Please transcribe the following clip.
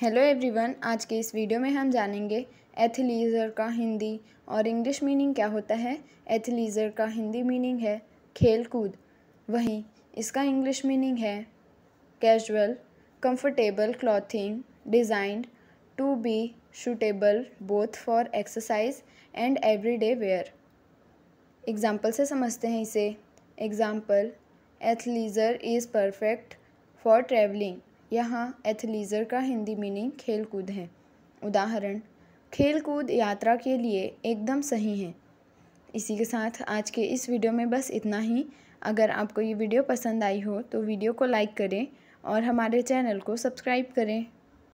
hello everyone आज के इस वीडियो में हम जानेंगे एथलीज़र का हिंदी और इंग्लिश मीनिंग क्या होता है एथलीज़र का हिंदी मीनिंग है खेल कूद वहीं इसका इंग्लिश मीनिंग है casual comfortable clothing designed to be suitable both for exercise and everyday wear example से समझते हैं इसे example athleisure is perfect for travelling यहाँ एथलीज़र का हिंदी मीनिंग खेल कूद है उदाहरण खेल कूद यात्रा के लिए एकदम सही है इसी के साथ आज के इस वीडियो में बस इतना ही अगर आपको ये वीडियो पसंद आई हो तो वीडियो को लाइक करें और हमारे चैनल को सब्सक्राइब करें